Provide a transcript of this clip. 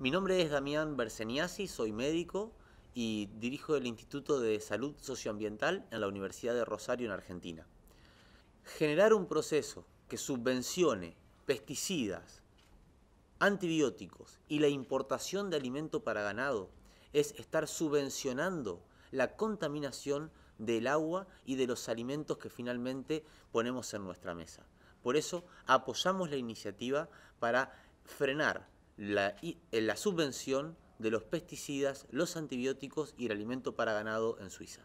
Mi nombre es Damián Berseniasi, soy médico y dirijo el Instituto de Salud Socioambiental en la Universidad de Rosario, en Argentina. Generar un proceso que subvencione pesticidas, antibióticos y la importación de alimento para ganado es estar subvencionando la contaminación del agua y de los alimentos que finalmente ponemos en nuestra mesa. Por eso apoyamos la iniciativa para frenar la, eh, la subvención de los pesticidas, los antibióticos y el alimento para ganado en Suiza.